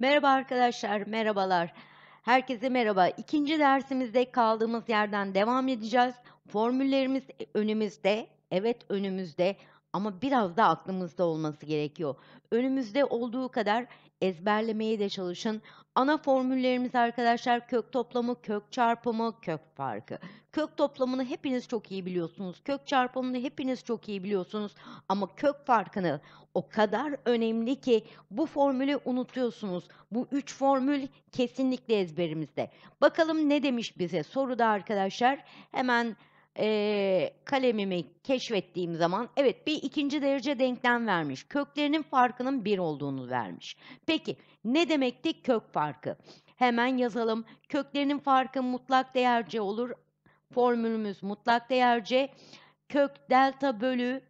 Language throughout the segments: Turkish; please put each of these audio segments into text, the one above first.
Merhaba arkadaşlar, merhabalar. Herkese merhaba. İkinci dersimizde kaldığımız yerden devam edeceğiz. Formüllerimiz önümüzde, evet önümüzde. Ama biraz da aklımızda olması gerekiyor. Önümüzde olduğu kadar ezberlemeye de çalışın. Ana formüllerimiz arkadaşlar kök toplamı, kök çarpımı, kök farkı. Kök toplamını hepiniz çok iyi biliyorsunuz. Kök çarpımını hepiniz çok iyi biliyorsunuz. Ama kök farkını o kadar önemli ki bu formülü unutuyorsunuz. Bu üç formül kesinlikle ezberimizde. Bakalım ne demiş bize soruda arkadaşlar. Hemen e, kalemimi keşfettiğim zaman evet bir ikinci derece denklem vermiş. Köklerinin farkının bir olduğunu vermiş. Peki ne demekti kök farkı? Hemen yazalım. Köklerinin farkı mutlak değer c olur. Formülümüz mutlak değer c. Kök delta bölü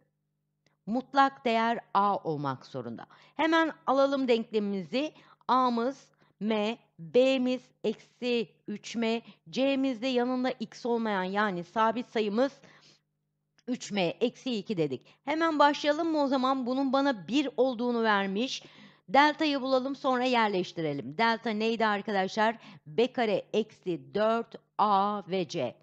mutlak değer a olmak zorunda. Hemen alalım denklemimizi. a'mız m, B'miz eksi 3M, C'mizde yanında X olmayan yani sabit sayımız 3M eksi 2 dedik. Hemen başlayalım mı o zaman bunun bana 1 olduğunu vermiş. Delta'yı bulalım sonra yerleştirelim. Delta neydi arkadaşlar? B kare eksi 4 A ve C.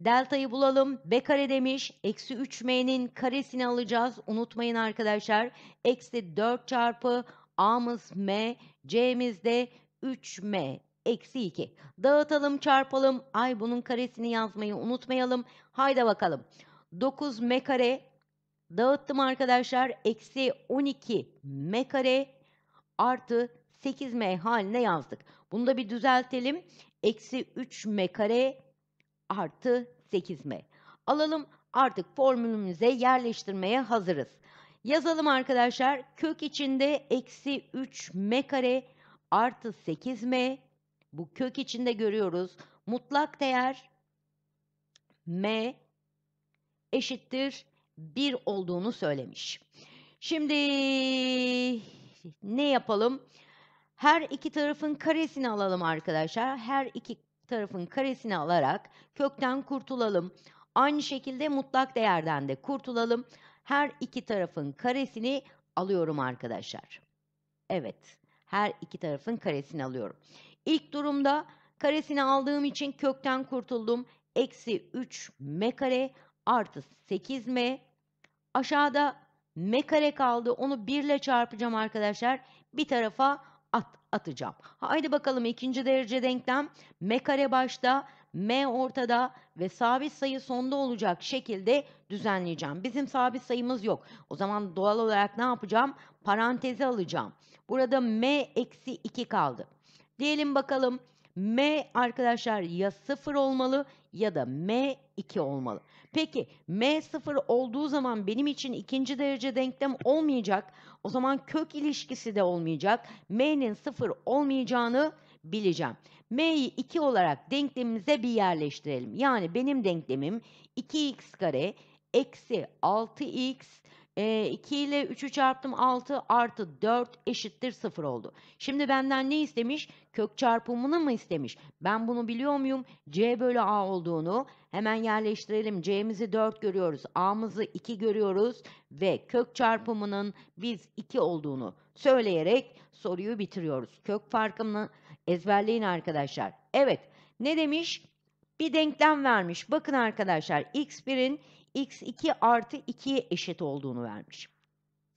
Delta'yı bulalım. B kare demiş. Eksi 3M'nin karesini alacağız. Unutmayın arkadaşlar. Eksi 4 çarpı A'mız M, C'miz de 3m eksi 2. Dağıtalım çarpalım. Ay bunun karesini yazmayı unutmayalım. Haydi bakalım. 9m kare dağıttım arkadaşlar. Eksi 12m kare artı 8m haline yazdık. Bunu da bir düzeltelim. Eksi 3m kare artı 8m. Alalım artık formülümüze yerleştirmeye hazırız. Yazalım arkadaşlar. Kök içinde eksi 3m kare artı 8m bu kök içinde görüyoruz. Mutlak değer m eşittir 1 olduğunu söylemiş. Şimdi ne yapalım? Her iki tarafın karesini alalım arkadaşlar. Her iki tarafın karesini alarak kökten kurtulalım. Aynı şekilde mutlak değerden de kurtulalım. Her iki tarafın karesini alıyorum arkadaşlar. Evet her iki tarafın karesini alıyorum. İlk durumda karesini aldığım için kökten kurtuldum. Eksi 3 m kare artı 8 m. Aşağıda m kare kaldı. Onu 1 ile çarpacağım arkadaşlar. Bir tarafa at, atacağım. Haydi bakalım ikinci derece denklem. M kare başta, M ortada ve sabit sayı sonda olacak şekilde düzenleyeceğim. Bizim sabit sayımız yok. O zaman doğal olarak ne yapacağım? Paranteze alacağım. Burada m eksi 2 kaldı. Diyelim bakalım m arkadaşlar ya 0 olmalı ya da m 2 olmalı. Peki m 0 olduğu zaman benim için ikinci derece denklem olmayacak. O zaman kök ilişkisi de olmayacak. m'nin 0 olmayacağını bileceğim. M'yi 2 olarak denklemimize bir yerleştirelim. Yani benim denklemim 2x kare eksi 6x e, 2 ile 3'ü çarptım 6 artı 4 eşittir 0 oldu. Şimdi benden ne istemiş? Kök çarpımını mı istemiş? Ben bunu biliyor muyum? C bölü A olduğunu hemen yerleştirelim. C'mizi 4 görüyoruz. A'mızı 2 görüyoruz. Ve kök çarpımının biz 2 olduğunu söyleyerek soruyu bitiriyoruz. Kök farkını ezberleyin arkadaşlar. Evet ne demiş? bir denklem vermiş. Bakın arkadaşlar x1'in x2 artı 2'ye eşit olduğunu vermiş.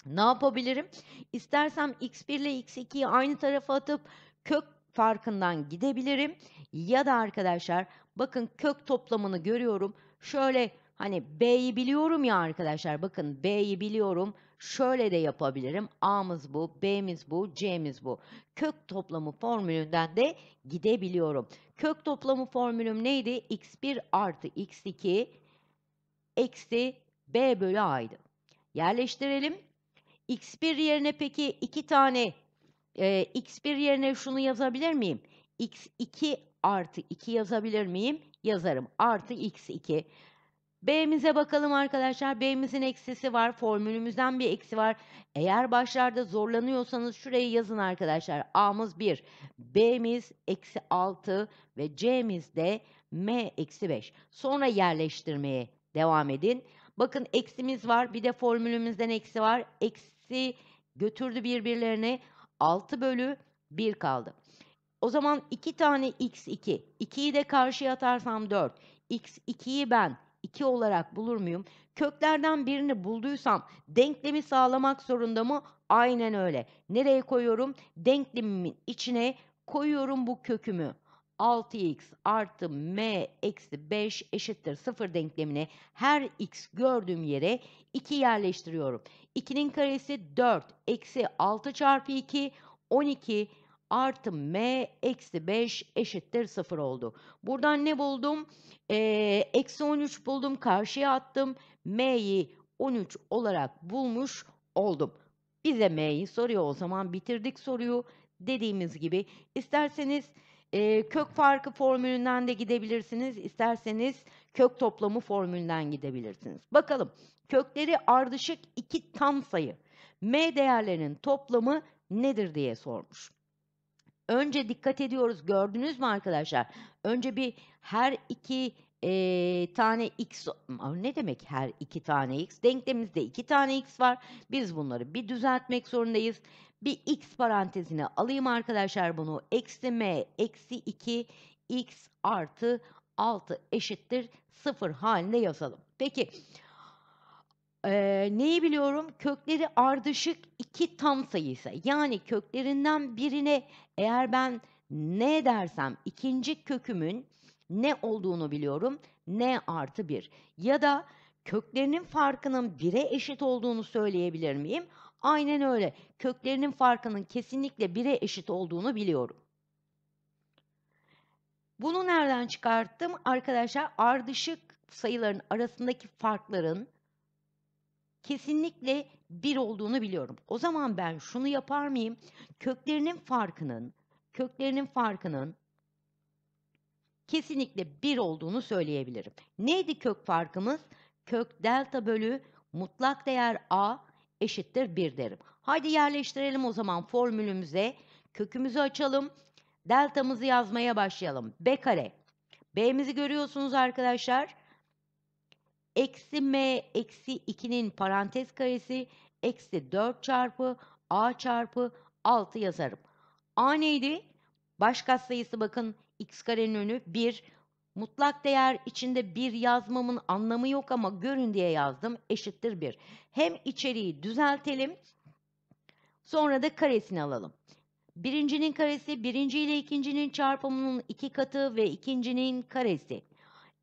Ne yapabilirim? İstersem x1 ile x2'yi aynı tarafa atıp kök farkından gidebilirim. Ya da arkadaşlar bakın kök toplamını görüyorum. Şöyle hani b'yi biliyorum ya arkadaşlar bakın b'yi biliyorum. Şöyle de yapabilirim. A'mız bu, B'miz bu, C'miz bu. Kök toplamı formülünden de gidebiliyorum. Kök toplamı formülüm neydi? X1 artı X2 eksi B bölü A'ydı. Yerleştirelim. X1 yerine peki iki tane e, X1 yerine şunu yazabilir miyim? X2 artı 2 yazabilir miyim? Yazarım. Artı X2 B'mize bakalım arkadaşlar. B'mizin eksisi var. Formülümüzden bir eksi var. Eğer başlarda zorlanıyorsanız şurayı yazın arkadaşlar. A'mız 1, B'miz eksi 6 ve C'miz de M eksi 5. Sonra yerleştirmeye devam edin. Bakın eksimiz var. Bir de formülümüzden eksi var. Eksi götürdü birbirlerine. 6 bölü 1 kaldı. O zaman 2 tane x2. 2'yi de karşıya atarsam 4. x2'yi ben 2 olarak bulur muyum? Köklerden birini bulduysam denklemi sağlamak zorunda mı? Aynen öyle. Nereye koyuyorum? Denklemimin içine koyuyorum bu kökümü. 6x artı m eksi 5 eşittir 0 denklemine her x gördüğüm yere 2 yerleştiriyorum. 2'nin karesi 4 eksi 6 çarpı 2 12 artı m eksi 5 eşittir 0 oldu. Buradan ne buldum? Ee, eksi 13 buldum. Karşıya attım. m'yi 13 olarak bulmuş oldum. Bize m'yi soruyor. O zaman bitirdik soruyu. Dediğimiz gibi isterseniz e, kök farkı formülünden de gidebilirsiniz. İsterseniz kök toplamı formülünden gidebilirsiniz. Bakalım kökleri ardışık iki tam sayı. M değerlerinin toplamı nedir diye sormuş önce dikkat ediyoruz. Gördünüz mü arkadaşlar? Önce bir her iki e, tane x ne demek her iki tane x? Denklemimizde iki tane x var. Biz bunları bir düzeltmek zorundayız. Bir x parantezine alayım arkadaşlar bunu. Eksi m eksi 2 x artı 6 eşittir 0 halinde yazalım. Peki Eee, neyi biliyorum? Kökleri ardışık iki tam sayıysa, yani köklerinden birine eğer ben ne dersem 2'nci kökümün ne olduğunu biliyorum, ne artı bir. ya da köklerinin farkının 1'e eşit olduğunu söyleyebilir miyim? Aynen öyle. Köklerinin farkının kesinlikle 1'e eşit olduğunu biliyorum. Bunu nereden çıkarttım? Arkadaşlar ardışık sayıların arasındaki farkların kesinlikle bir olduğunu biliyorum. O zaman ben şunu yapar mıyım? Köklerinin farkının, köklerinin farkının kesinlikle bir olduğunu söyleyebilirim. Neydi kök farkımız? Kök delta bölü mutlak değer a eşittir 1 derim. Haydi yerleştirelim o zaman formülümüze. Kökümüzü açalım. Deltamızı yazmaya başlayalım. B kare. B'mizi görüyorsunuz arkadaşlar eksi m eksi 2'nin parantez karesi eksi 4 çarpı a çarpı 6 yazarım. a neydi? Başka sayısı bakın x karenin önü 1. Mutlak değer içinde 1 yazmamın anlamı yok ama görün diye yazdım eşittir 1. Hem içeriği düzeltelim sonra da karesini alalım. Birincinin karesi birinci ile ikincinin çarpımının iki katı ve ikincinin karesi.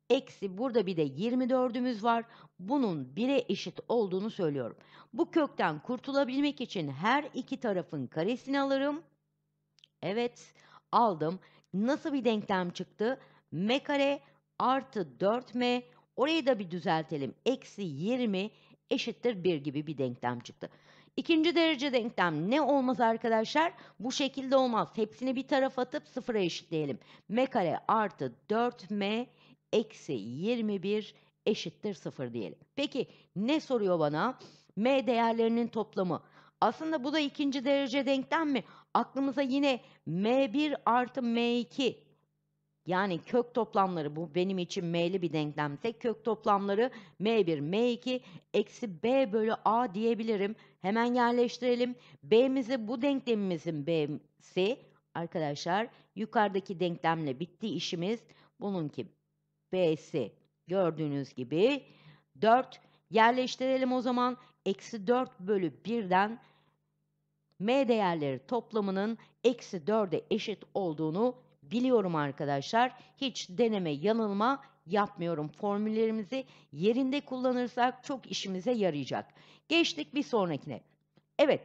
Eksi burada bir de 24'ümüz var. Bunun 1'e eşit olduğunu söylüyorum. Bu kökten kurtulabilmek için her iki tarafın karesini alırım. Evet aldım. Nasıl bir denklem çıktı? M kare artı 4M orayı da bir düzeltelim. Eksi 20 eşittir 1 gibi bir denklem çıktı. İkinci derece denklem ne olmaz arkadaşlar? Bu şekilde olmaz. Hepsini bir tarafa atıp sıfıra eşitleyelim. M kare artı 4M eşittir eksi 21 eşittir 0 diyelim. Peki ne soruyor bana? M değerlerinin toplamı. Aslında bu da ikinci derece denklem mi? Aklımıza yine M1 artı M2 yani kök toplamları bu benim için m'li bir denklemse kök toplamları m1, m2 eksi b bölü a diyebilirim. Hemen yerleştirelim. B'mizi bu denklemimizin b'si arkadaşlar yukarıdaki denklemle bitti işimiz. Bununki B'si. Gördüğünüz gibi 4. Yerleştirelim o zaman. Eksi 4 bölü 1'den M değerleri toplamının eksi 4'e eşit olduğunu biliyorum arkadaşlar. Hiç deneme yanılma yapmıyorum. Formüllerimizi yerinde kullanırsak çok işimize yarayacak. Geçtik bir sonrakine. Evet,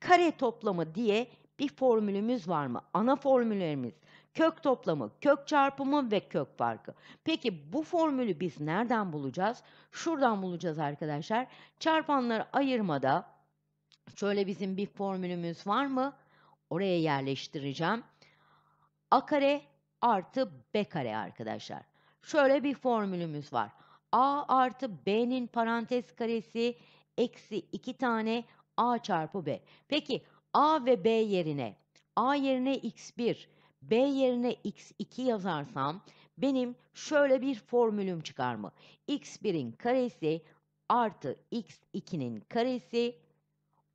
kare toplamı diye bir formülümüz var mı? Ana formüllerimiz. Kök toplamı, kök çarpımı ve kök farkı. Peki bu formülü biz nereden bulacağız? Şuradan bulacağız arkadaşlar. Çarpanları ayırmada şöyle bizim bir formülümüz var mı? Oraya yerleştireceğim. A kare artı B kare arkadaşlar. Şöyle bir formülümüz var. A artı B'nin parantez karesi eksi 2 tane A çarpı B. Peki A ve B yerine A yerine X1, B yerine x2 yazarsam benim şöyle bir formülüm çıkar mı? x1'in karesi artı x2'nin karesi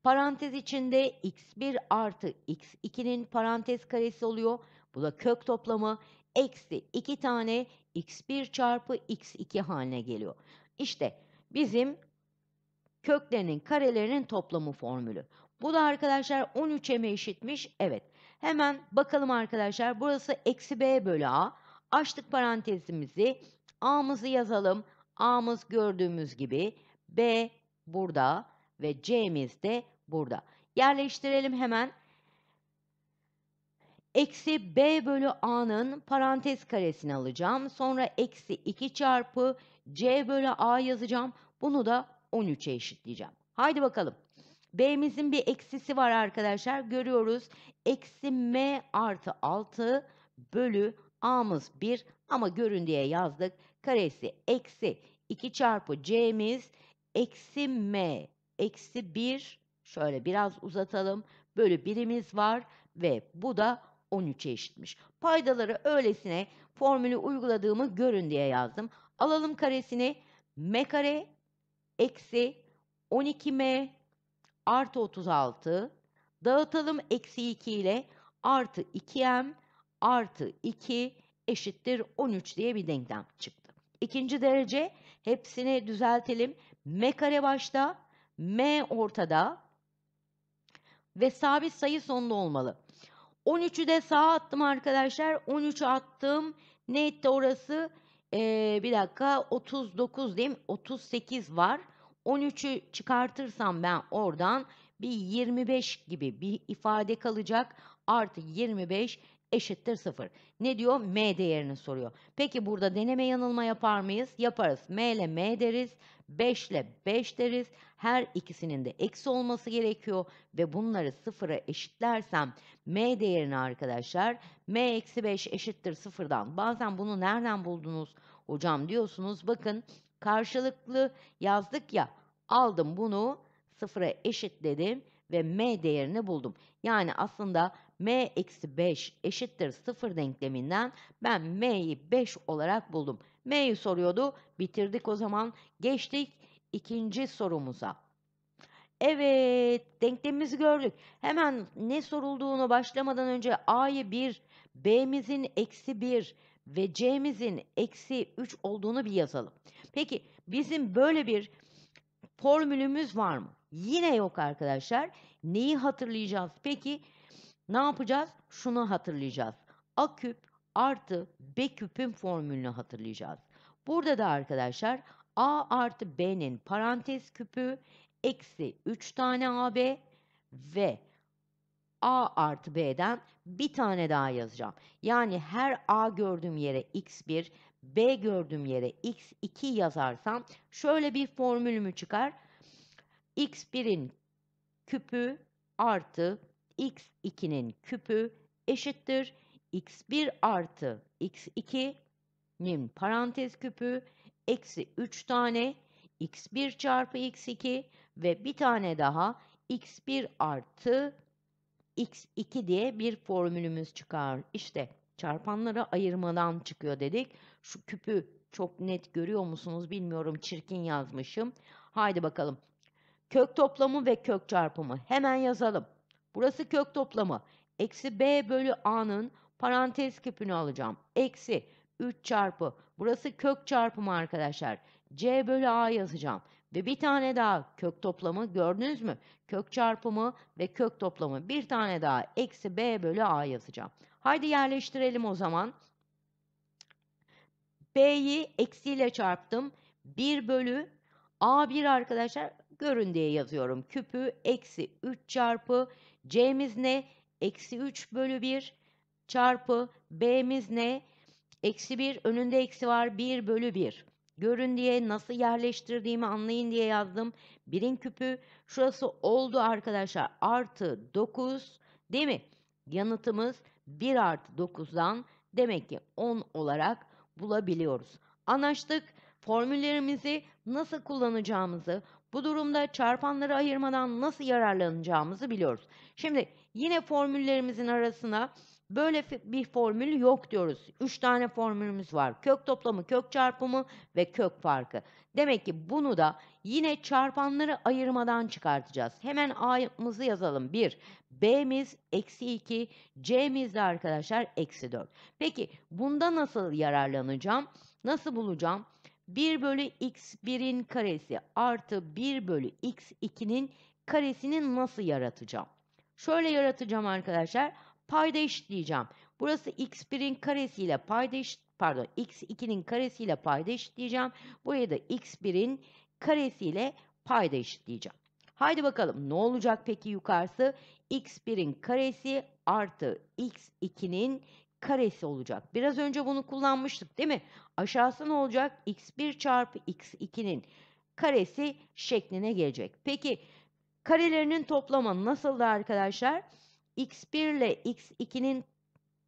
parantez içinde x1 artı x2'nin parantez karesi oluyor. Bu da kök toplamı eksi 2 tane x1 çarpı x2 haline geliyor. İşte bizim köklerinin karelerinin toplamı formülü. Bu da arkadaşlar 13'e mi eşitmiş? Evet. Hemen bakalım arkadaşlar. Burası eksi b bölü a. Açtık parantezimizi. A'mızı yazalım. A'mız gördüğümüz gibi. B burada ve C'miz de burada. Yerleştirelim hemen. Eksi B bölü A'nın parantez karesini alacağım. Sonra eksi 2 çarpı C bölü A yazacağım. Bunu da 13'e eşitleyeceğim. Haydi bakalım. B'mizin bir eksisi var arkadaşlar. Görüyoruz. Eksi M artı 6 bölü A'mız 1 ama görün diye yazdık. Karesi eksi 2 çarpı C'miz eksi M eksi 1 şöyle biraz uzatalım. Bölü birimiz var ve bu da 13'e eşitmiş. Paydaları öylesine formülü uyguladığımı görün diye yazdım. Alalım karesini m kare eksi 12m artı 36 dağıtalım eksi 2 ile artı 2m artı 2 eşittir 13 diye bir denklem çıktı. İkinci derece hepsini düzeltelim. m kare başta m ortada ve sabit sayı sonunda olmalı. 13'ü de sağa attım arkadaşlar. 13'ü attım. Ne etti orası? Ee, bir dakika 39 değil mi? 38 var. 13'ü çıkartırsam ben oradan bir 25 gibi bir ifade kalacak. Artı 25 eşittir 0. Ne diyor? M değerini soruyor. Peki burada deneme yanılma yapar mıyız? Yaparız. M ile M deriz. 5 ile 5 deriz. Her ikisinin de eksi olması gerekiyor. Ve bunları 0'a eşitlersem M değerini arkadaşlar M eksi 5 eşittir 0'dan. Bazen bunu nereden buldunuz? Hocam diyorsunuz bakın karşılıklı yazdık ya Aldım bunu sıfıra eşitledim ve m değerini buldum. Yani aslında m eksi 5 eşittir sıfır denkleminden ben m'yi 5 olarak buldum. M'yi soruyordu. Bitirdik o zaman. Geçtik ikinci sorumuza. Evet denklemimizi gördük. Hemen ne sorulduğunu başlamadan önce a'yı 1, b'mizin eksi 1 ve c'mizin eksi 3 olduğunu bir yazalım. Peki bizim böyle bir formülümüz var mı? Yine yok arkadaşlar. Neyi hatırlayacağız? Peki ne yapacağız? Şunu hatırlayacağız. A küp artı B küpün formülünü hatırlayacağız. Burada da arkadaşlar A artı B'nin parantez küpü eksi 3 tane AB ve A artı B'den bir tane daha yazacağım. Yani her A gördüğüm yere X1 B gördüğüm yere x2 yazarsam şöyle bir formülümü çıkar. x1'in küpü artı x2'nin küpü eşittir. x1 artı x2'nin parantez küpü eksi 3 tane x1 çarpı x2 ve bir tane daha x1 artı x2 diye bir formülümüz çıkar. İşte çarpanları ayırmadan çıkıyor dedik. Şu küpü çok net görüyor musunuz bilmiyorum çirkin yazmışım. Haydi bakalım. Kök toplamı ve kök çarpımı hemen yazalım. Burası kök toplamı. Eksi b bölü a'nın parantez küpünü alacağım. Eksi 3 çarpı. Burası kök çarpımı arkadaşlar. c bölü a yazacağım. Ve bir tane daha kök toplamı gördünüz mü? Kök çarpımı ve kök toplamı bir tane daha eksi b bölü a yazacağım. Haydi yerleştirelim o zaman. B'yi eksiyle çarptım. 1 bölü A1 arkadaşlar görün diye yazıyorum. Küpü eksi 3 çarpı C'miz ne? Eksi 3 bölü 1 çarpı B'miz ne? Eksi 1 önünde eksi var 1 bölü 1. Görün diye nasıl yerleştirdiğimi anlayın diye yazdım. 1'in küpü şurası oldu arkadaşlar artı 9 değil mi? Yanıtımız 1 artı 9'dan demek ki 10 olarak bulabiliyoruz. Anlaştık. Formüllerimizi nasıl kullanacağımızı, bu durumda çarpanları ayırmadan nasıl yararlanacağımızı biliyoruz. Şimdi yine formüllerimizin arasına böyle bir formül yok diyoruz. 3 tane formülümüz var. Kök toplamı, kök çarpımı ve kök farkı. Demek ki bunu da Yine çarpanları ayırmadan çıkartacağız. Hemen A'mızı yazalım. 1. B'miz eksi 2. C'miz de arkadaşlar eksi 4. Peki bunda nasıl yararlanacağım? Nasıl bulacağım? 1 bölü x1'in karesi artı 1 bölü x2'nin karesini nasıl yaratacağım? Şöyle yaratacağım arkadaşlar. Payda eşitleyeceğim. Burası x1'in karesiyle payda eşit pardon x2'nin karesiyle payda eşitleyeceğim. Buraya da x1'in karesiyle payda eşitleyeceğim. Haydi bakalım ne olacak peki yukarısı? x1'in karesi artı x2'nin karesi olacak. Biraz önce bunu kullanmıştık değil mi? Aşağısı ne olacak? x1 çarpı x2'nin karesi şekline gelecek. Peki karelerinin toplamı nasıldı arkadaşlar? x1 ile x2'nin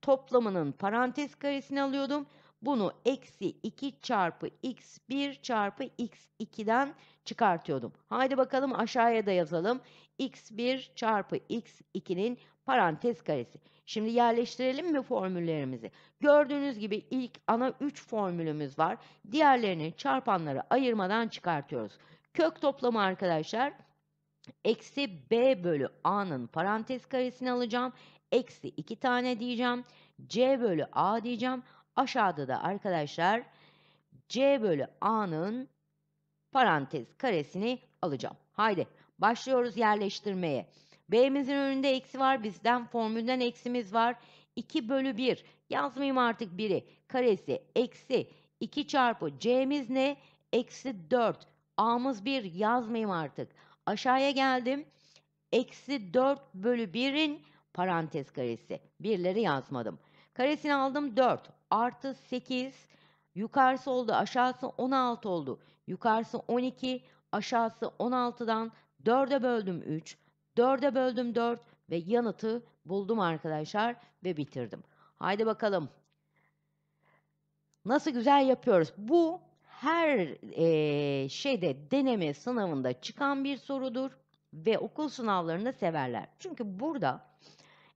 toplamının parantez karesini alıyordum. Bunu eksi 2 çarpı x1 çarpı x2'den çıkartıyordum. Haydi bakalım aşağıya da yazalım. x1 çarpı x2'nin parantez karesi. Şimdi yerleştirelim mi formüllerimizi? Gördüğünüz gibi ilk ana 3 formülümüz var. Diğerlerini çarpanları ayırmadan çıkartıyoruz. Kök toplamı arkadaşlar eksi b bölü a'nın parantez karesini alacağım. Eksi 2 tane diyeceğim. c bölü a diyeceğim. Aşağıda da arkadaşlar C bölü A'nın parantez karesini alacağım. Haydi başlıyoruz yerleştirmeye. B'mizin önünde eksi var. Bizden formülden eksimiz var. 2 bölü 1. Yazmayayım artık 1'i. Karesi eksi 2 çarpı C'miz ne? Eksi 4. A'mız 1. Yazmayayım artık. Aşağıya geldim. Eksi 4 bölü 1'in parantez karesi. Birleri yazmadım. Karesini aldım 4 artı 8 yukarısı oldu aşağısı 16 oldu. Yukarısı 12 aşağısı 16'dan 4'e böldüm 3 4'e böldüm 4 ve yanıtı buldum arkadaşlar ve bitirdim. Haydi bakalım. Nasıl güzel yapıyoruz. Bu her e, şeyde deneme sınavında çıkan bir sorudur ve okul sınavlarında severler. Çünkü burada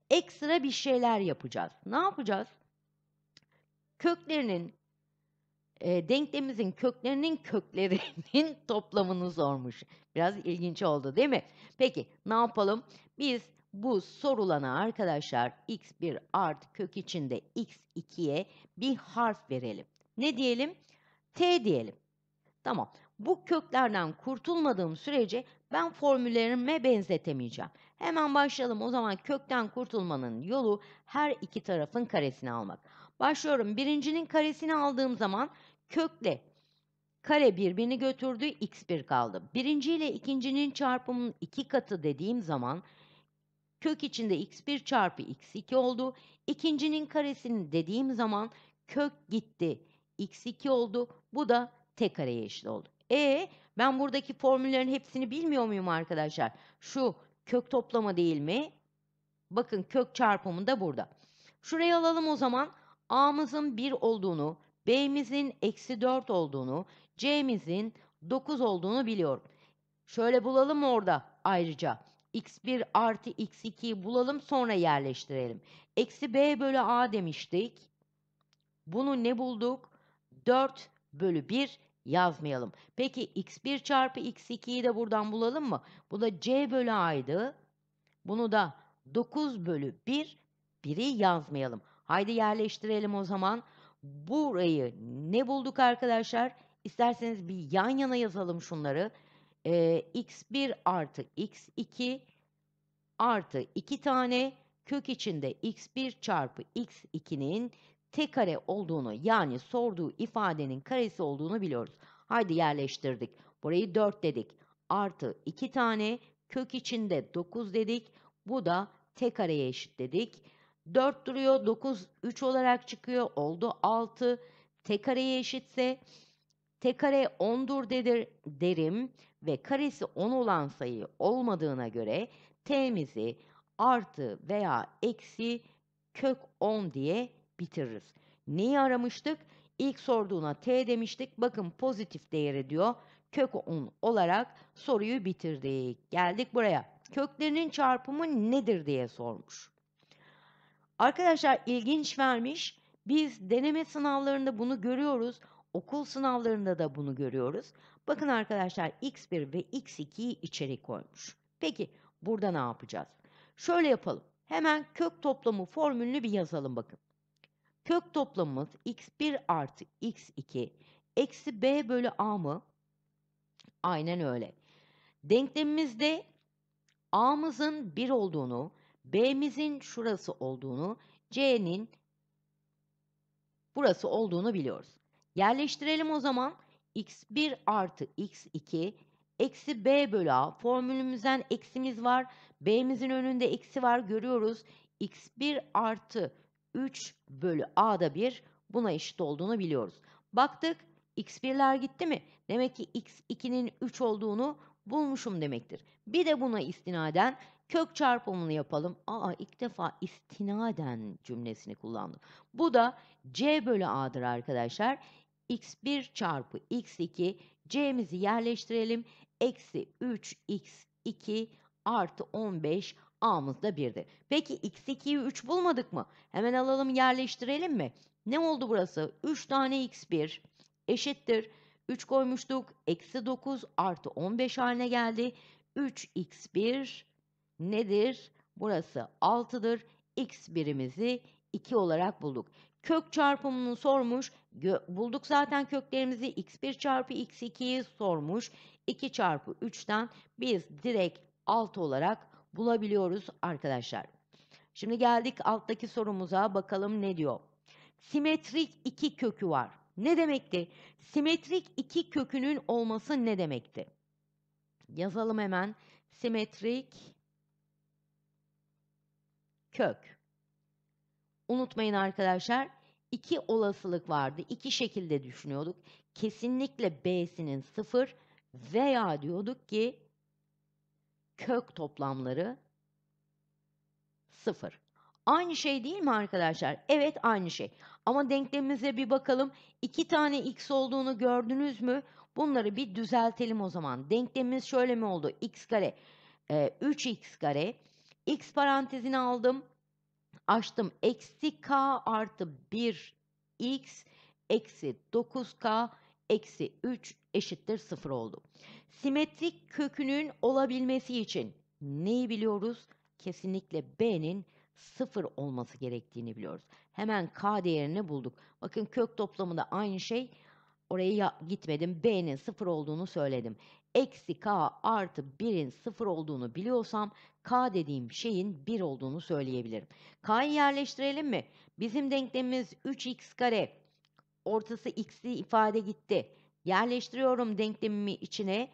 ekstra bir şeyler yapacağız. Ne yapacağız? köklerinin e, denklemimizin köklerinin köklerinin toplamını sormuş. Biraz ilginç oldu değil mi? Peki ne yapalım? Biz bu sorulana arkadaşlar x1 art kök içinde x2'ye bir harf verelim. Ne diyelim? T diyelim. Tamam. Bu köklerden kurtulmadığım sürece ben formüllerime benzetemeyeceğim. Hemen başlayalım. O zaman kökten kurtulmanın yolu her iki tarafın karesini almak. Başlıyorum. Birincinin karesini aldığım zaman kökle kare birbirini götürdü x1 kaldı. Birinci ile ikincinin çarpımının iki katı dediğim zaman kök içinde x1 çarpı x2 oldu. İkincinin karesini dediğim zaman kök gitti x2 oldu. Bu da t kareye eşit oldu. E ben buradaki formüllerin hepsini bilmiyor muyum arkadaşlar? Şu kök toplama değil mi? Bakın kök çarpımı da burada. Şurayı alalım o zaman. A'mızın 1 olduğunu, B'mizin eksi 4 olduğunu, C'mizin 9 olduğunu biliyorum. Şöyle bulalım orada ayrıca. X1 artı X2'yi bulalım sonra yerleştirelim. Eksi B bölü A demiştik. Bunu ne bulduk? 4 bölü 1 yazmayalım. Peki X1 çarpı X2'yi de buradan bulalım mı? Bu da C bölü A'ydı. Bunu da 9 bölü 1, 1'i yazmayalım. Haydi yerleştirelim o zaman. Burayı ne bulduk arkadaşlar? İsterseniz bir yan yana yazalım şunları. Ee, x1 artı x2 artı 2 tane kök içinde x1 çarpı x2'nin t kare olduğunu yani sorduğu ifadenin karesi olduğunu biliyoruz. Haydi yerleştirdik. Burayı 4 dedik. Artı 2 tane kök içinde 9 dedik. Bu da t kareye eşit dedik. 4 duruyor. 9 3 olarak çıkıyor. Oldu 6. T kareye eşitse T kare 10'dur dedir, derim ve karesi 10 olan sayı olmadığına göre T'mizi artı veya eksi kök 10 diye bitiririz. Neyi aramıştık? İlk sorduğuna T demiştik. Bakın pozitif değeri diyor. Kök 10 olarak soruyu bitirdik. Geldik buraya. Köklerinin çarpımı nedir diye sormuş. Arkadaşlar ilginç vermiş. Biz deneme sınavlarında bunu görüyoruz. Okul sınavlarında da bunu görüyoruz. Bakın arkadaşlar x1 ve x2'yi içeri koymuş. Peki burada ne yapacağız? Şöyle yapalım. Hemen kök toplamı formülünü bir yazalım bakın. Kök toplamımız x1 artı x2 eksi b bölü a mı? Aynen öyle. Denklemimizde a'mızın 1 olduğunu, B'mizin şurası olduğunu, C'nin burası olduğunu biliyoruz. Yerleştirelim o zaman. X1 artı X2 eksi B bölü A formülümüzden eksimiz var. B'mizin önünde eksi var görüyoruz. X1 artı 3 bölü a da 1 buna eşit olduğunu biliyoruz. Baktık X1'ler gitti mi? Demek ki X2'nin 3 olduğunu bulmuşum demektir. Bir de buna istinaden Kök çarpımını yapalım. Aa ilk defa istinaden cümlesini kullandım. Bu da C bölü A'dır arkadaşlar. X1 çarpı X2 C'mizi yerleştirelim. Eksi 3X2 artı 15 A'mız da 1'dir. Peki X2'yi 3 bulmadık mı? Hemen alalım yerleştirelim mi? Ne oldu burası? 3 tane X1 eşittir. 3 koymuştuk. Eksi 9 artı 15 haline geldi. 3x1 nedir? Burası 6'dır. X birimizi 2 olarak bulduk. Kök çarpımını sormuş. Gö bulduk zaten köklerimizi x1 çarpı x2'yi sormuş. 2 çarpı 3'ten biz direkt 6 olarak bulabiliyoruz arkadaşlar. Şimdi geldik alttaki sorumuza bakalım ne diyor. Simetrik 2 kökü var. Ne demekti? Simetrik 2 kökünün olması ne demekti? Yazalım hemen. Simetrik kök. Unutmayın arkadaşlar iki olasılık vardı. İki şekilde düşünüyorduk. Kesinlikle B'sinin sıfır veya diyorduk ki kök toplamları sıfır. Aynı şey değil mi arkadaşlar? Evet aynı şey. Ama denklemimize bir bakalım. İki tane x olduğunu gördünüz mü? Bunları bir düzeltelim o zaman. Denklemimiz şöyle mi oldu? x kare e, 3x kare X parantezini aldım. Açtım. Eksi K artı 1 X eksi 9K eksi 3 eşittir 0 oldu. Simetrik kökünün olabilmesi için neyi biliyoruz? Kesinlikle B'nin 0 olması gerektiğini biliyoruz. Hemen K değerini bulduk. Bakın kök toplamında aynı şey. Oraya gitmedim. B'nin 0 olduğunu söyledim eksi k artı 1'in 0 olduğunu biliyorsam k dediğim şeyin 1 olduğunu söyleyebilirim. K'yı yerleştirelim mi? Bizim denklemimiz 3x kare ortası x'li ifade gitti. Yerleştiriyorum denklemimi içine.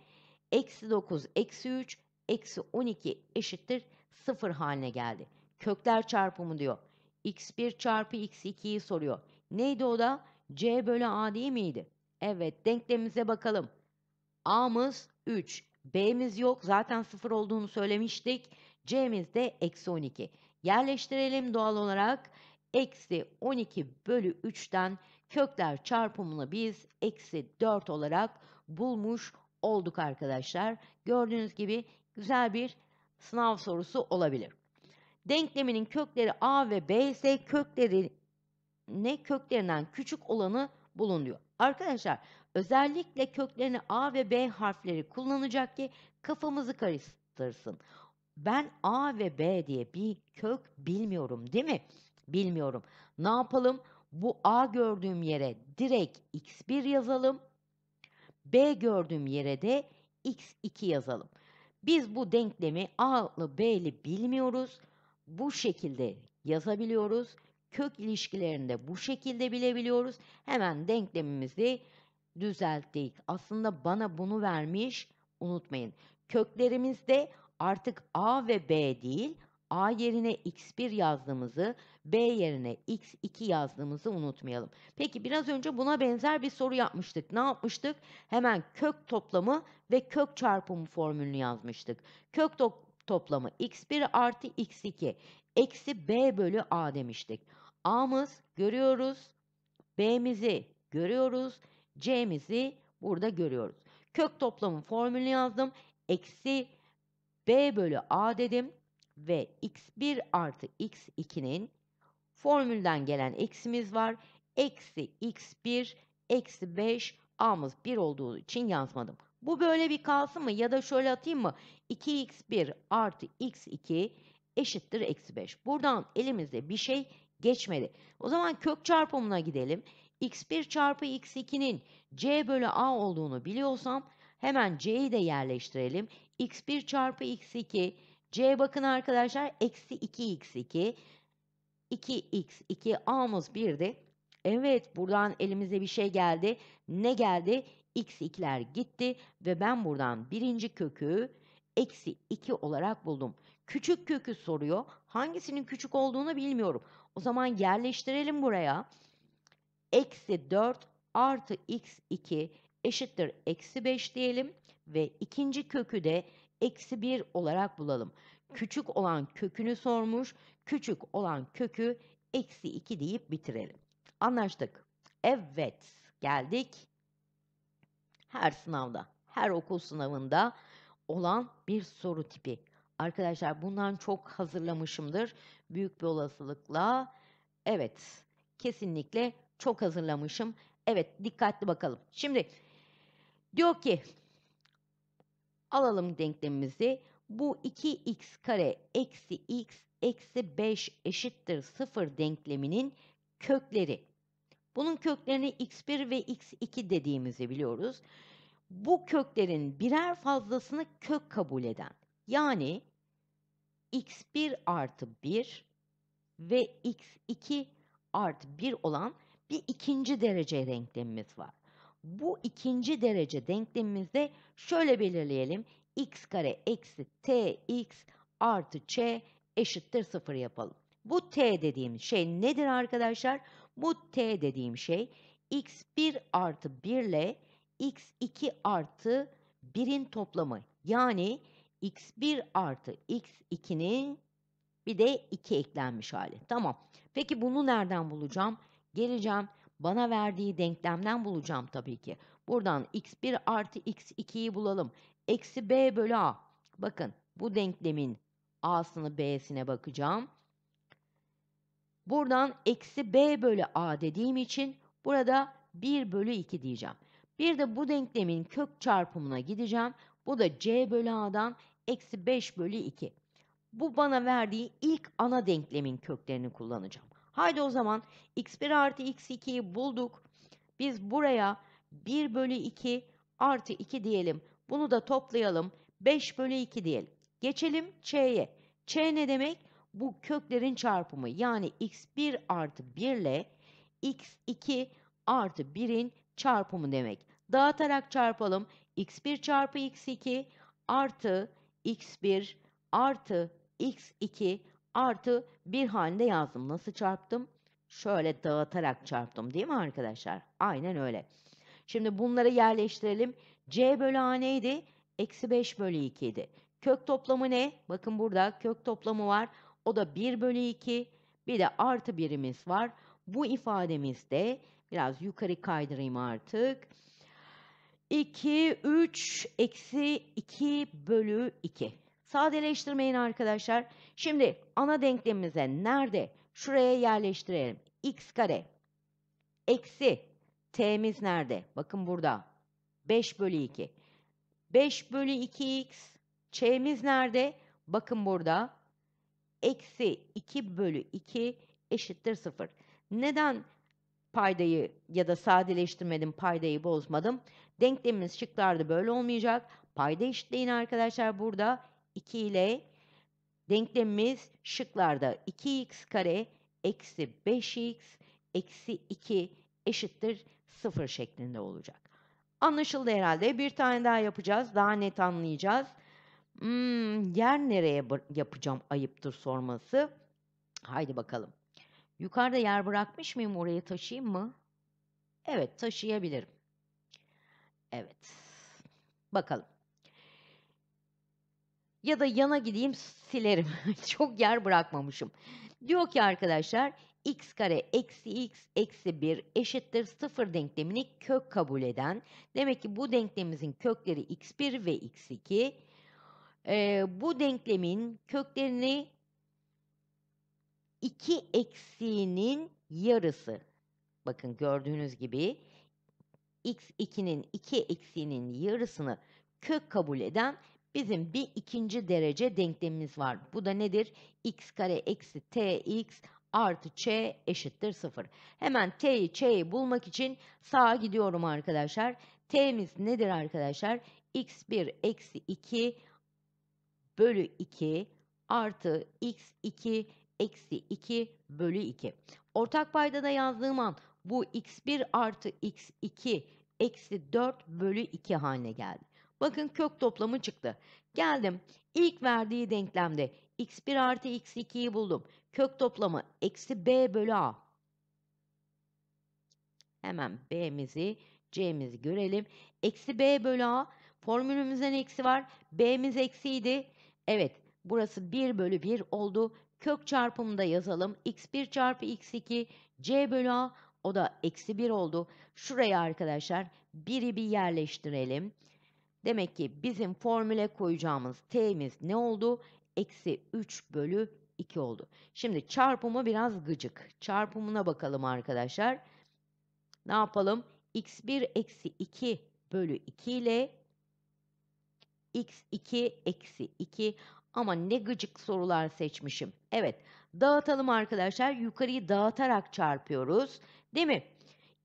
Eksi 9 eksi 3 eksi 12 eşittir 0 haline geldi. Kökler çarpımı diyor. x1 çarpı x2'yi soruyor. Neydi o da? c bölü a değil miydi? Evet denklemimize bakalım. A'mız 3. B'miz yok zaten 0 olduğunu söylemiştik. C'miz de eksi 12. Yerleştirelim doğal olarak. Eksi 12 bölü 3'ten kökler çarpımını biz eksi 4 olarak bulmuş olduk arkadaşlar. Gördüğünüz gibi güzel bir sınav sorusu olabilir. Denkleminin kökleri a ve b ise kökleri ne köklerinden küçük olanı bulun diyor. Arkadaşlar Özellikle köklerini A ve B harfleri kullanacak ki kafamızı karıştırsın. Ben A ve B diye bir kök bilmiyorum değil mi? Bilmiyorum. Ne yapalım? Bu A gördüğüm yere direkt x1 yazalım. B gördüğüm yere de x2 yazalım. Biz bu denklemi A'lı B'li bilmiyoruz. Bu şekilde yazabiliyoruz. Kök ilişkilerini de bu şekilde bilebiliyoruz. Hemen denklemimizi düzelttik. Aslında bana bunu vermiş unutmayın. Köklerimizde artık A ve B değil A yerine x1 yazdığımızı, B yerine x2 yazdığımızı unutmayalım. Peki biraz önce buna benzer bir soru yapmıştık. Ne yapmıştık? Hemen kök toplamı ve kök çarpımı formülünü yazmıştık. Kök to toplamı x1 artı x2 eksi b bölü a demiştik. A'mız görüyoruz, B'mizi görüyoruz, C'mizi burada görüyoruz. Kök toplamı formülünü yazdım. Eksi B bölü A dedim. Ve X1 artı X2'nin formülden gelen eksimiz var. Eksi X1 eksi 5 A'mız 1 olduğu için yazmadım. Bu böyle bir kalsın mı? Ya da şöyle atayım mı? 2x1 artı x2 eşittir eksi 5. Buradan elimizde bir şey geçmedi. O zaman kök çarpımına gidelim x1 çarpı x2'nin c bölü a olduğunu biliyorsam hemen c'yi de yerleştirelim. x1 çarpı x2 c bakın arkadaşlar eksi 2x2 2x2 a'mız 1'di. Evet buradan elimize bir şey geldi. Ne geldi? x2'ler gitti ve ben buradan birinci kökü eksi 2 olarak buldum. Küçük kökü soruyor. Hangisinin küçük olduğunu bilmiyorum. O zaman yerleştirelim buraya eksi 4 artı x2 eşittir eksi 5 diyelim ve ikinci kökü de eksi 1 olarak bulalım. Küçük olan kökünü sormuş. Küçük olan kökü eksi 2 deyip bitirelim. Anlaştık. Evet geldik. Her sınavda, her okul sınavında olan bir soru tipi. Arkadaşlar bundan çok hazırlamışımdır. Büyük bir olasılıkla evet kesinlikle çok hazırlamışım. Evet dikkatli bakalım. Şimdi diyor ki alalım denklemimizi. Bu 2x kare eksi x eksi 5 eşittir 0 denkleminin kökleri. Bunun köklerini x1 ve x2 dediğimizi biliyoruz. Bu köklerin birer fazlasını kök kabul eden yani x1 artı 1 ve x2 artı 1 olan bir ikinci derece denklemimiz var. Bu ikinci derece denklemimizde şöyle belirleyelim. x kare eksi tx artı ç eşittir 0 yapalım. Bu t dediğim şey nedir arkadaşlar? Bu t dediğim şey x1 artı 1 ile x2 artı 1'in toplamı. Yani x1 artı x2'nin bir de 2 eklenmiş hali. Tamam. Peki bunu nereden bulacağım? Geleceğim bana verdiği denklemden bulacağım tabii ki. Buradan x1 artı x2'yi bulalım. Eksi b bölü a. Bakın bu denklemin a'sını b'sine bakacağım. Buradan eksi b bölü a dediğim için burada 1 bölü 2 diyeceğim. Bir de bu denklemin kök çarpımına gideceğim. Bu da c bölü a'dan eksi 5 bölü 2. Bu bana verdiği ilk ana denklemin köklerini kullanacağım. Haydi o zaman x1 artı x2'yi bulduk. Biz buraya 1 bölü 2 artı 2 diyelim. Bunu da toplayalım. 5 bölü 2 diyelim. Geçelim ç'ye. ç ne demek? Bu köklerin çarpımı. Yani x1 artı 1 ile x2 artı 1'in çarpımı demek. Dağıtarak çarpalım. x1 çarpı x2 artı x1 artı x2 Artı bir halinde yazdım. Nasıl çarptım? Şöyle dağıtarak çarptım değil mi arkadaşlar? Aynen öyle. Şimdi bunları yerleştirelim. C bölü A neydi? Eksi 5 bölü 2 idi. Kök toplamı ne? Bakın burada kök toplamı var. O da 1 bölü 2. Bir de artı birimiz var. Bu ifademizde biraz yukarı kaydırayım artık. 2, 3, eksi 2 bölü 2. Sadeleştirmeyin arkadaşlar. Şimdi ana denklemimize nerede? Şuraya yerleştirelim. x kare eksi t'miz nerede? Bakın burada. 5 bölü 2. 5 bölü 2x ç'miz nerede? Bakın burada. Eksi 2 bölü 2 eşittir 0. Neden paydayı ya da sadeleştirmedim, paydayı bozmadım? Denklemimiz şıklarda böyle olmayacak. Payda eşitleyin arkadaşlar burada. 2 ile denklemimiz şıklarda 2x kare eksi 5x eksi 2 eşittir 0 şeklinde olacak. Anlaşıldı herhalde. Bir tane daha yapacağız. Daha net anlayacağız. Hmm, yer nereye yapacağım ayıptır sorması. Haydi bakalım. Yukarıda yer bırakmış mıyım? Oraya taşıyayım mı? Evet taşıyabilirim. Evet. Bakalım ya da yana gideyim silerim. Çok yer bırakmamışım. Diyor ki arkadaşlar x kare eksi x eksi 1 eşittir 0 denklemini kök kabul eden. Demek ki bu denklemimizin kökleri x1 ve x2. Ee, bu denklemin köklerini 2 eksiğinin yarısı. Bakın gördüğünüz gibi x2'nin 2 eksiğinin yarısını kök kabul eden Bizim bir ikinci derece denklemimiz var. Bu da nedir? x kare eksi tx artı ç eşittir 0. Hemen t'yi ç'yi bulmak için sağa gidiyorum arkadaşlar. t'miz nedir arkadaşlar? x1 eksi 2 bölü 2 artı x2 eksi 2 bölü 2. Ortak payda da yazdığım an bu x1 artı x2 eksi 4 bölü 2 haline geldi. Bakın kök toplamı çıktı. Geldim. İlk verdiği denklemde x1 artı x2'yi buldum. Kök toplamı eksi b bölü a. Hemen b'mizi c'mizi görelim. Eksi b bölü a. Formülümüzden eksi var. b'miz eksiydi. Evet burası 1 bölü 1 oldu. Kök çarpımını da yazalım. x1 çarpı x2 c bölü a o da eksi 1 oldu. Şuraya arkadaşlar 1'i bir yerleştirelim. Demek ki bizim formüle koyacağımız t'miz ne oldu? Eksi 3 bölü 2 oldu. Şimdi çarpımı biraz gıcık. Çarpımına bakalım arkadaşlar. Ne yapalım? x1 eksi 2 bölü 2 ile x2 eksi 2 ama ne gıcık sorular seçmişim. Evet dağıtalım arkadaşlar. Yukarıyı dağıtarak çarpıyoruz. Değil mi?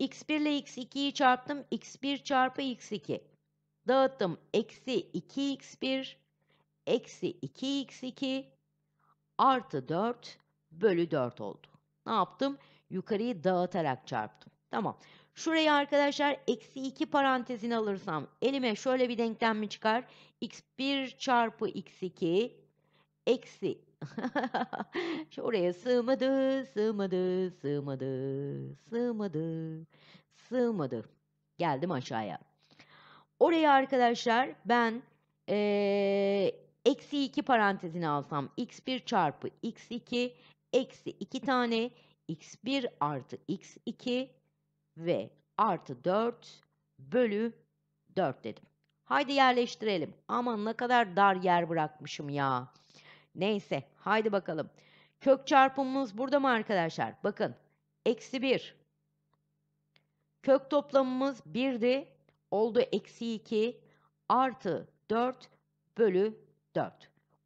x1 ile x2'yi çarptım. x1 çarpı x2. Dağıttım. Eksi 2x1 eksi 2x2 artı 4 bölü 4 oldu. Ne yaptım? Yukarıyı dağıtarak çarptım. Tamam. Şurayı arkadaşlar eksi 2 parantezin alırsam elime şöyle bir denklem mi çıkar? x1 çarpı x2 eksi Şuraya sığmadı, sığmadı, sığmadı, sığmadı, sığmadı. Geldim aşağıya. Oraya arkadaşlar ben eksi 2 parantezine alsam x1 çarpı x2 eksi 2 tane x1 artı x2 ve artı 4 bölü 4 dedim. Haydi yerleştirelim. Aman ne kadar dar yer bırakmışım ya. Neyse haydi bakalım. Kök çarpımımız burada mı arkadaşlar? Bakın eksi 1. Kök toplamımız 1'di oldu eksi 2 artı 4 bölü 4.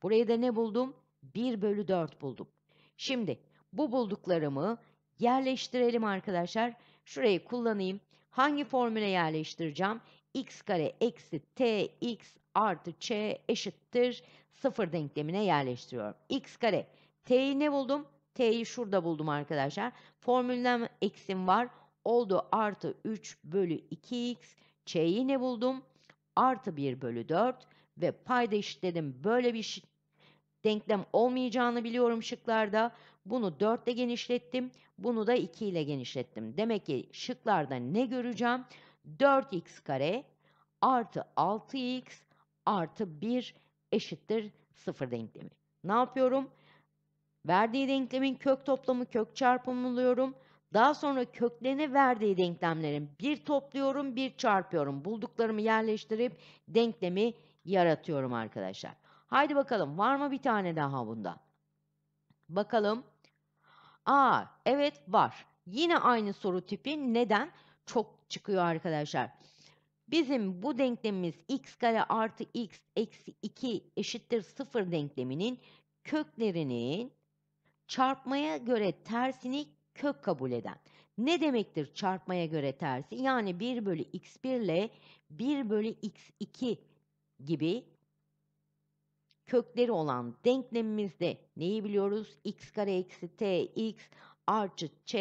Buraya da ne buldum? 1 bölü 4 buldum. Şimdi bu bulduklarımı yerleştirelim arkadaşlar. Şurayı kullanayım. Hangi formüle yerleştireceğim? x kare eksi tx artı ç eşittir 0 denklemine yerleştiriyorum. x kare. t'yi ne buldum? t'yi şurada buldum arkadaşlar. Formülden eksim var. Oldu artı 3 bölü 2x Ç'yi ne buldum. Artı 1 bölü 4 ve payda eşitledim. Böyle bir denklem olmayacağını biliyorum şıklarda. Bunu 4 ile genişlettim. Bunu da 2 ile genişlettim. Demek ki şıklarda ne göreceğim? 4x kare artı 6x artı 1 eşittir 0 denklemi. Ne yapıyorum? Verdiği denklemin kök toplamı kök çarpımı buluyorum. Daha sonra köklerine verdiği denklemlerin bir topluyorum bir çarpıyorum. Bulduklarımı yerleştirip denklemi yaratıyorum arkadaşlar. Haydi bakalım var mı bir tane daha bunda? Bakalım. Aa evet var. Yine aynı soru tipi neden? Çok çıkıyor arkadaşlar. Bizim bu denklemimiz x kare artı x eksi 2 eşittir 0 denkleminin köklerinin çarpmaya göre tersini kök kabul eden. Ne demektir çarpmaya göre tersi? Yani 1 bölü x1 ile 1 bölü x2 gibi kökleri olan denklemimizde neyi biliyoruz? x kare eksi t x artı ç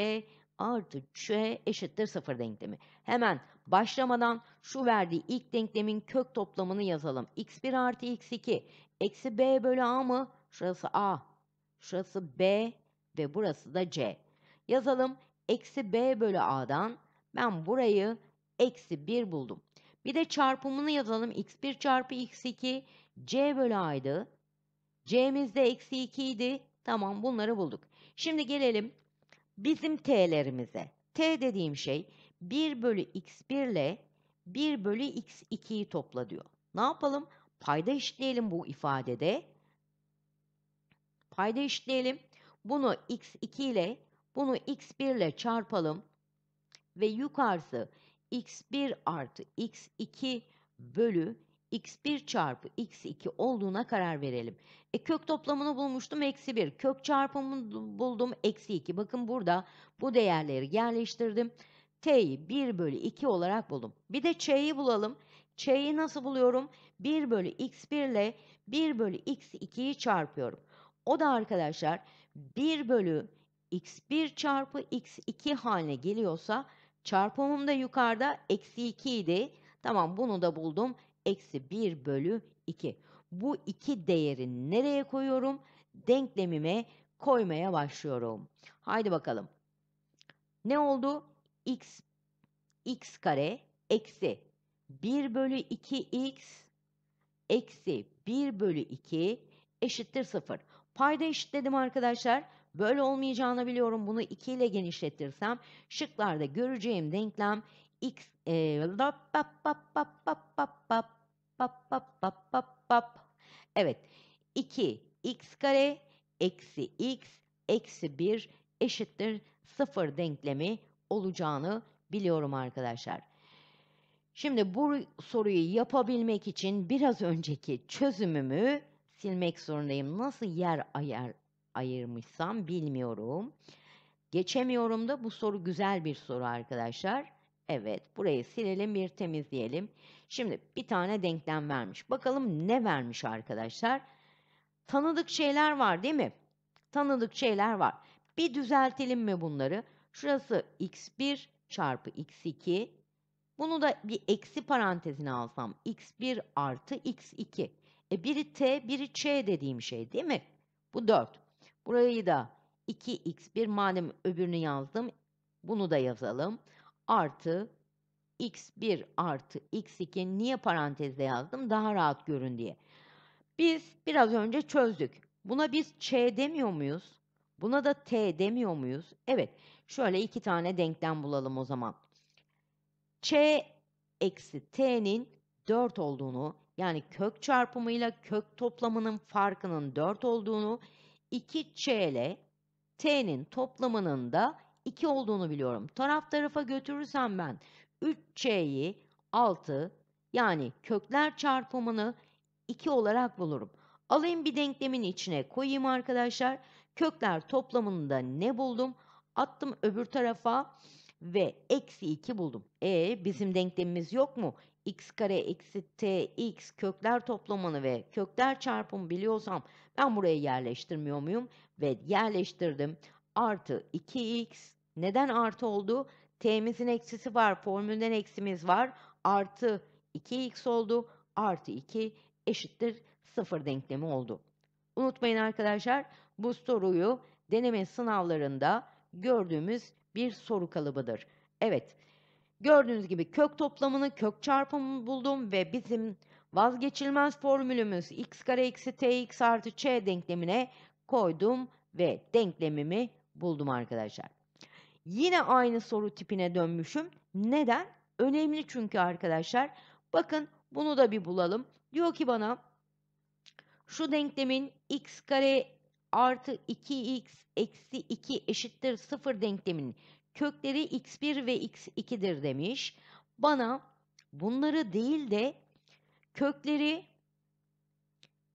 artı ç eşittir sıfır denklemi. Hemen başlamadan şu verdiği ilk denklemin kök toplamını yazalım. x1 artı x2 eksi b bölü a mı? Şurası a, şurası b ve burası da c. Yazalım eksi b bölü a'dan ben burayı eksi 1 buldum. Bir de çarpımını yazalım. x1 çarpı x2 c bölü a'ydı. c'miz de eksi 2 idi. Tamam bunları bulduk. Şimdi gelelim bizim t'lerimize. t dediğim şey 1 bölü x1 ile 1 bölü x2'yi topla diyor. Ne yapalım? Payda eşitleyelim bu ifadede. Payda eşitleyelim. Bunu x2 ile bunu x1 ile çarpalım ve yukarısı x1 artı x2 bölü x1 çarpı x2 olduğuna karar verelim. E, kök toplamını bulmuştum eksi 1. Kök çarpımını buldum eksi 2. Bakın burada bu değerleri yerleştirdim. t'yi 1 bölü 2 olarak buldum. Bir de ç'yi bulalım. Ç'yi nasıl buluyorum? 1 bölü x1 ile 1 bölü x2'yi çarpıyorum. O da arkadaşlar 1 bölü x1 çarpı x2 haline geliyorsa çarpımım da yukarıda eksi 2 idi. Tamam bunu da buldum. Eksi 1 bölü 2. Bu iki değeri nereye koyuyorum? Denklemime koymaya başlıyorum. Haydi bakalım. Ne oldu? x x kare eksi 1 bölü 2x eksi 1 bölü 2 eşittir 0. Payda eşitledim arkadaşlar böyle olmayacağını biliyorum. Bunu 2 ile genişletirsem şıklarda göreceğim denklem x Evet 2 x kare eksi x eksi 1 eşittir 0 denklemi olacağını biliyorum arkadaşlar. Şimdi bu soruyu yapabilmek için biraz önceki çözümümü silmek zorundayım. Nasıl yer ayar ayırmışsam bilmiyorum. Geçemiyorum da bu soru güzel bir soru arkadaşlar. Evet burayı silelim bir temizleyelim. Şimdi bir tane denklem vermiş. Bakalım ne vermiş arkadaşlar. Tanıdık şeyler var değil mi? Tanıdık şeyler var. Bir düzeltelim mi bunları? Şurası x1 çarpı x2. Bunu da bir eksi parantezine alsam x1 artı x2. E biri t biri ç dediğim şey değil mi? Bu 4. Burayı da 2x1 madem öbürünü yazdım bunu da yazalım. Artı x1 artı x2 niye parantezde yazdım? Daha rahat görün diye. Biz biraz önce çözdük. Buna biz ç demiyor muyuz? Buna da t demiyor muyuz? Evet. Şöyle iki tane denklem bulalım o zaman. ç eksi t'nin 4 olduğunu yani kök çarpımıyla kök toplamının farkının 4 olduğunu 2C ile T'nin toplamının da 2 olduğunu biliyorum. Taraf tarafa götürürsem ben 3C'yi 6 yani kökler çarpımını 2 olarak bulurum. Alayım bir denklemin içine koyayım arkadaşlar. Kökler toplamında ne buldum? Attım öbür tarafa ve eksi 2 buldum. E bizim denklemimiz yok mu? x kare eksi x kökler toplamını ve kökler çarpımı biliyorsam ben buraya yerleştirmiyor muyum? Ve yerleştirdim. Artı 2x neden artı oldu? T'mizin eksisi var. Formülden eksimiz var. Artı 2x oldu. Artı 2 eşittir 0 denklemi oldu. Unutmayın arkadaşlar bu soruyu deneme sınavlarında gördüğümüz bir soru kalıbıdır. Evet Gördüğünüz gibi kök toplamını, kök çarpımını buldum ve bizim vazgeçilmez formülümüz x kare eksi tx artı ç denklemine koydum ve denklemimi buldum arkadaşlar. Yine aynı soru tipine dönmüşüm. Neden? Önemli çünkü arkadaşlar. Bakın bunu da bir bulalım. Diyor ki bana şu denklemin x kare artı 2x eksi 2 eşittir 0 denkleminin kökleri x1 ve x2'dir demiş. Bana bunları değil de kökleri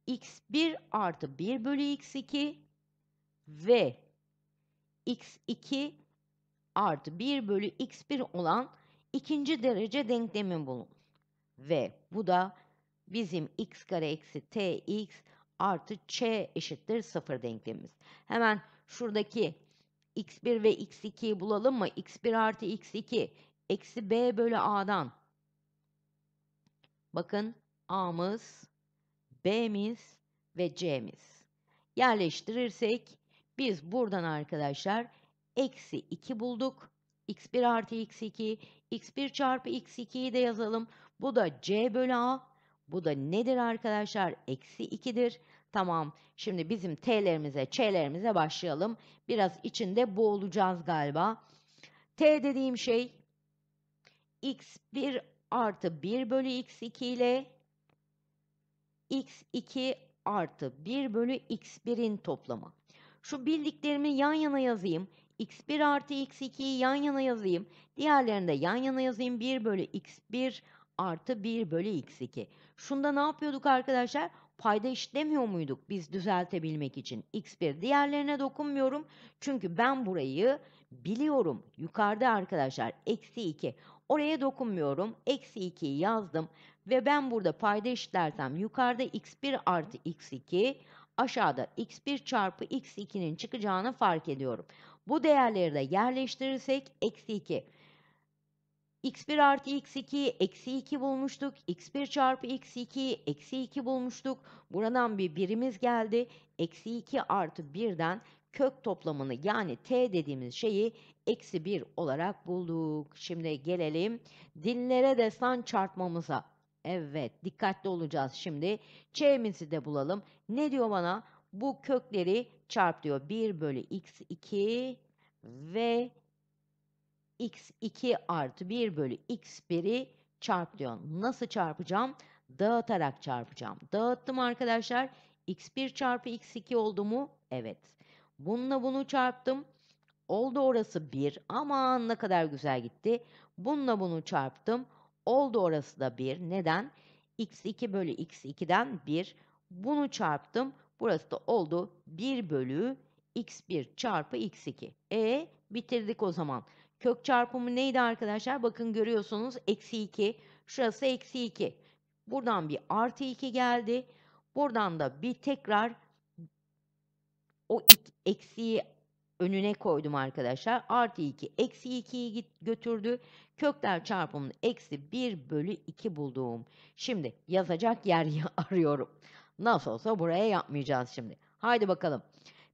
x1 artı 1 bölü x2 ve x2 artı 1 bölü x1 olan ikinci derece denklemin bulun. Ve bu da bizim x kare eksi tx artı ç eşittir 0 denklemimiz. Hemen şuradaki x1 ve x2'yi bulalım mı? x1 artı x2 eksi b bölü a'dan. Bakın a'mız, b'miz ve c'miz. Yerleştirirsek biz buradan arkadaşlar eksi 2 bulduk. x1 artı x2, x1 çarpı x2'yi de yazalım. Bu da c bölü a. Bu da nedir arkadaşlar? Eksi 2'dir. Tamam. Şimdi bizim T'lerimize, Ç'lerimize başlayalım. Biraz içinde boğulacağız galiba. T dediğim şey x1 artı 1 bölü x2 ile x2 artı 1 bölü x1'in toplamı. Şu bildiklerimi yan yana yazayım. x1 artı x2'yi yan yana yazayım. Diğerlerini de yan yana yazayım. 1 bölü x1 artı 1 bölü x2. Şunda ne yapıyorduk arkadaşlar? Arkadaşlar payda işlemiyor muyduk biz düzeltebilmek için? X1 diğerlerine dokunmuyorum. Çünkü ben burayı biliyorum. Yukarıda arkadaşlar eksi 2. Oraya dokunmuyorum. Eksi 2'yi yazdım. Ve ben burada payda işlersem yukarıda x1 artı x2 aşağıda x1 çarpı x2'nin çıkacağını fark ediyorum. Bu değerleri de yerleştirirsek eksi 2 x1 artı x2 eksi 2 bulmuştuk. x1 çarpı x2 eksi 2 bulmuştuk. Buradan bir birimiz geldi. Eksi 2 artı 1'den kök toplamını yani t dediğimiz şeyi eksi 1 olarak bulduk. Şimdi gelelim dinlere destan çarpmamıza. Evet dikkatli olacağız şimdi. Ç'mizi de bulalım. Ne diyor bana? Bu kökleri çarp diyor. 1 bölü x2 ve x2 artı 1 bölü x1'i çarp diyor. Nasıl çarpacağım? Dağıtarak çarpacağım. Dağıttım arkadaşlar. x1 çarpı x2 oldu mu? Evet. Bununla bunu çarptım. Oldu orası 1. Aman ne kadar güzel gitti. Bununla bunu çarptım. Oldu orası da 1. Neden? x2 bölü x2'den 1. Bunu çarptım. Burası da oldu 1 bölü x1 çarpı x2. E bitirdik o zaman. Kök çarpımı neydi arkadaşlar? Bakın görüyorsunuz eksi 2. Şurası eksi 2. Buradan bir artı 2 geldi. Buradan da bir tekrar o eksiyi önüne koydum arkadaşlar. Artı 2 eksi 2'yi götürdü. Kökler çarpımını eksi 1 bölü 2 bulduğum. Şimdi yazacak yer arıyorum. Nasıl olsa buraya yapmayacağız şimdi. Haydi bakalım.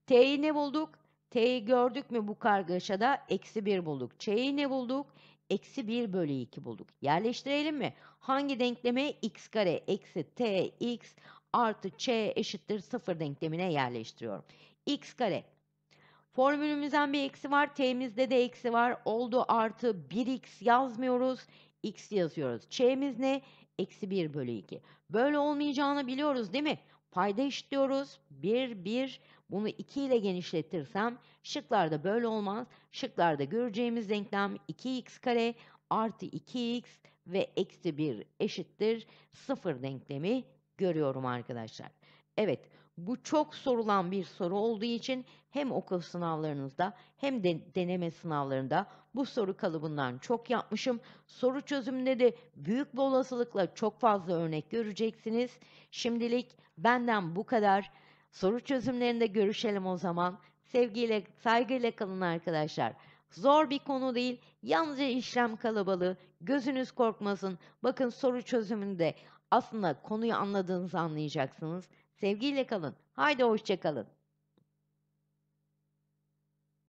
T'yi ne bulduk? T'yi gördük mü bu kargaşada? Eksi 1 bulduk. Ç'yi ne bulduk? Eksi 1 bölü 2 bulduk. Yerleştirelim mi? Hangi denkleme? X kare eksi T x artı Ç eşittir 0 denklemine yerleştiriyorum. X kare. Formülümüzden bir eksi var. T'mizde de eksi var. Oldu artı 1x yazmıyoruz. X yazıyoruz. Ç'miz ne? Eksi 1 bölü 2. Böyle olmayacağını biliyoruz değil mi? Payda eşitliyoruz. 1, 1 bunu 2 ile genişletirsem şıklarda böyle olmaz. Şıklarda göreceğimiz denklem 2x kare artı 2x ve eksi 1 eşittir 0 denklemi görüyorum arkadaşlar. Evet bu çok sorulan bir soru olduğu için hem okul sınavlarınızda hem de deneme sınavlarında bu soru kalıbından çok yapmışım. Soru çözümünde de büyük bir olasılıkla çok fazla örnek göreceksiniz. Şimdilik benden bu kadar. Soru çözümlerinde görüşelim o zaman. Sevgiyle, saygıyla kalın arkadaşlar. Zor bir konu değil. Yalnızca işlem kalabalığı. Gözünüz korkmasın. Bakın soru çözümünde aslında konuyu anladığınızı anlayacaksınız. Sevgiyle kalın. Haydi hoşçakalın.